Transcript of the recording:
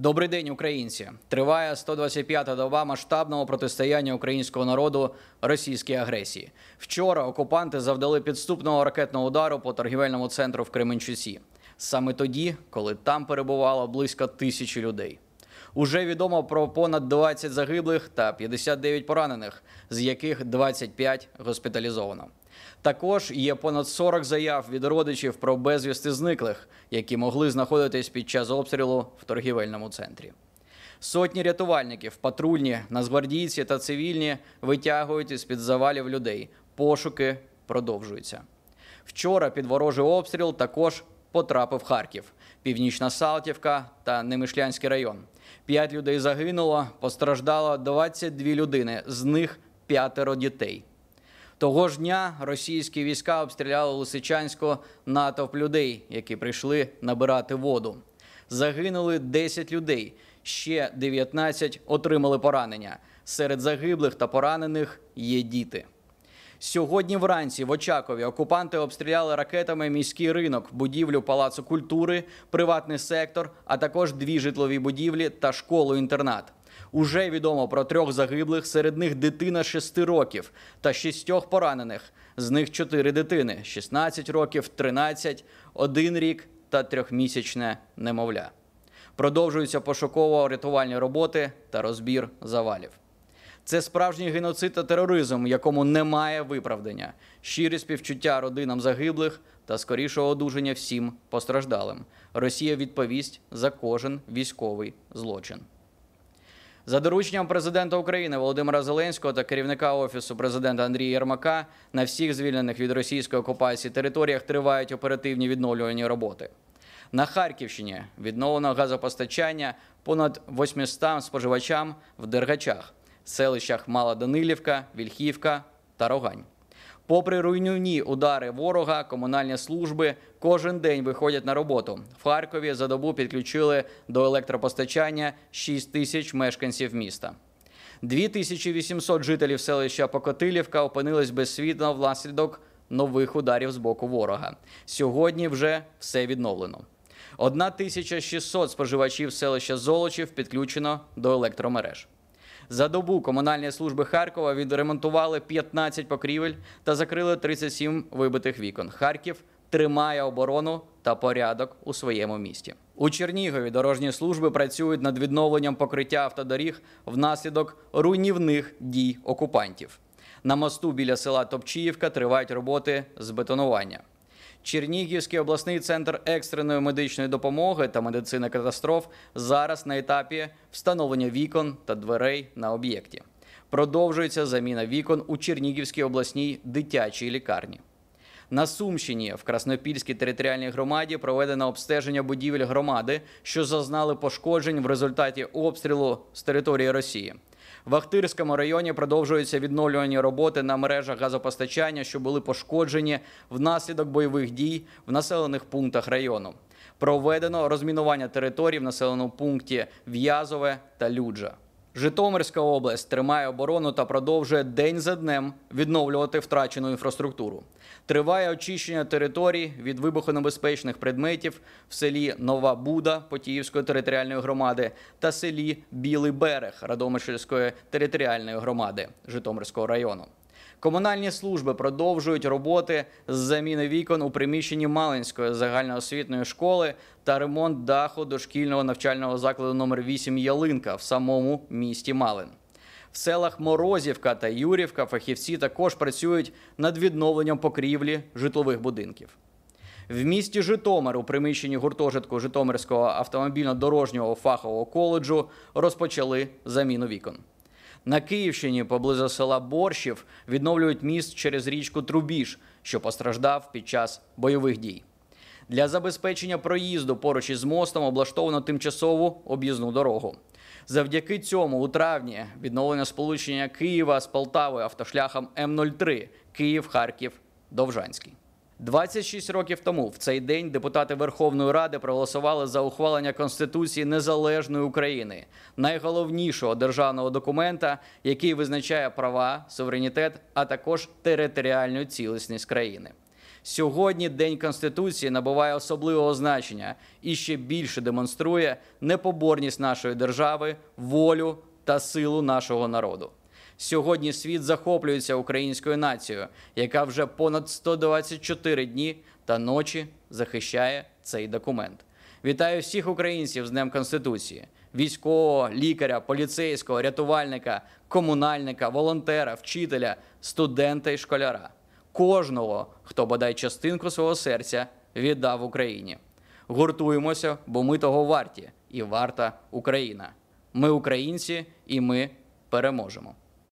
Добрий день, українці. Триває 125-та доба масштабного протистояння українського народу російській агресії. Вчора окупанти завдали підступного ракетного удару по торгівельному центру в Кременчуці. Саме тоді, коли там перебувало близько тисячі людей. Уже відомо про понад 20 загиблих та 59 поранених, з яких 25 госпіталізовано. Також є понад 40 заяв від родичів про безвісти зниклих, які могли знаходитись під час обстрілу в торгівельному центрі. Сотні рятувальників, патрульні, нацгвардійці та цивільні витягують із під завалів людей. Пошуки продовжуються. Вчора під ворожий обстріл також потрапив Харків, Північна Салтівка та Немишлянський район. П'ять людей загинуло, постраждало 22 людини, з них п'ятеро дітей. Того ж дня російські війська обстріляли Лисичанську натовп людей, які прийшли набирати воду. Загинули 10 людей, ще 19 отримали поранення. Серед загиблих та поранених є діти. Сьогодні вранці в Очакові окупанти обстріляли ракетами міський ринок, будівлю палацу культури, приватний сектор, а також дві житлові будівлі та школу-інтернат. Уже відомо про трьох загиблих, серед них дитина 6 років та шістьох поранених. З них чотири дитини: 16 років, 13, 1 рік та трьохмісячне немовля. Продовжуються пошуково-рятувальні роботи та розбір завалів. Це справжній геноцид та тероризм, якому немає виправдання, щирі співчуття родинам загиблих та скорішого одужання всім постраждалим. Росія відповість за кожен військовий злочин. За дорученням президента України Володимира Зеленського та керівника офісу президента Андрія Єрмака на всіх звільнених від російської окупації територіях тривають оперативні відновлювані роботи. На Харківщині відновлено газопостачання понад 800 споживачам в Дергачах, селищах Мала Данилівка, Вільхівка та Рогань. Попри руйнівні удари ворога, комунальні служби кожен день виходять на роботу. В Харкові за добу підключили до електропостачання 6 тисяч мешканців міста. 2800 жителів селища Покотилівка опинились без світла внаслідок нових ударів з боку ворога. Сьогодні вже все відновлено. 1600 споживачів селища Золочів підключено до електромереж. За добу комунальні служби Харкова відремонтували 15 покрівель та закрили 37 вибитих вікон. Харків тримає оборону та порядок у своєму місті. У Чернігові дорожні служби працюють над відновленням покриття автодоріг внаслідок руйнівних дій окупантів. На мосту біля села Топчіївка тривають роботи з бетонування. Чернігівський обласний центр екстреної медичної допомоги та медицини катастроф зараз на етапі встановлення вікон та дверей на об'єкті. Продовжується заміна вікон у Чернігівській обласній дитячій лікарні. На Сумщині в Краснопільській територіальній громаді проведено обстеження будівель громади, що зазнали пошкоджень в результаті обстрілу з території Росії. В Ахтирському районі продовжуються відновлювані роботи на мережах газопостачання, що були пошкоджені внаслідок бойових дій в населених пунктах району. Проведено розмінування територій в населеному пункті В'язове та Люджа. Житомирська область тримає оборону та продовжує день за днем відновлювати втрачену інфраструктуру. Триває очищення територій від вибухонебезпечних предметів в селі Нова Буда Потіївської територіальної громади та селі Білий Берег Радомишльської територіальної громади Житомирського району. Комунальні служби продовжують роботи з заміни вікон у приміщенні Малинської загальноосвітної школи та ремонт даху дошкільного навчального закладу номер 8 Ялинка в самому місті Малин. В селах Морозівка та Юрівка фахівці також працюють над відновленням покрівлі житлових будинків. В місті Житомир у приміщенні гуртожитку Житомирського автомобільно-дорожнього фахового коледжу розпочали заміну вікон. На Київщині поблизу села Борщів відновлюють міст через річку Трубіж, що постраждав під час бойових дій. Для забезпечення проїзду поруч із мостом облаштовано тимчасову об'їзну дорогу. Завдяки цьому, у травні відновлено сполучення Києва з Полтавою автошляхом М 03 Київ, Харків, Довжанський. 26 років тому в цей день депутати Верховної Ради проголосували за ухвалення Конституції Незалежної України, найголовнішого державного документа, який визначає права, суверенітет, а також територіальну цілісність країни. Сьогодні День Конституції набуває особливого значення і ще більше демонструє непоборність нашої держави, волю, та силу нашого народу. Сьогодні світ захоплюється українською нацією, яка вже понад 124 дні та ночі захищає цей документ. Вітаю всіх українців з Днем Конституції: військового, лікаря, поліцейського, рятувальника, комунальника, волонтера, вчителя, студента і школяра, кожного, хто бодай частинку свого серця віддав Україні. Гуртуємося, бо ми того варті, і варта Україна. Ми українці і ми переможемо.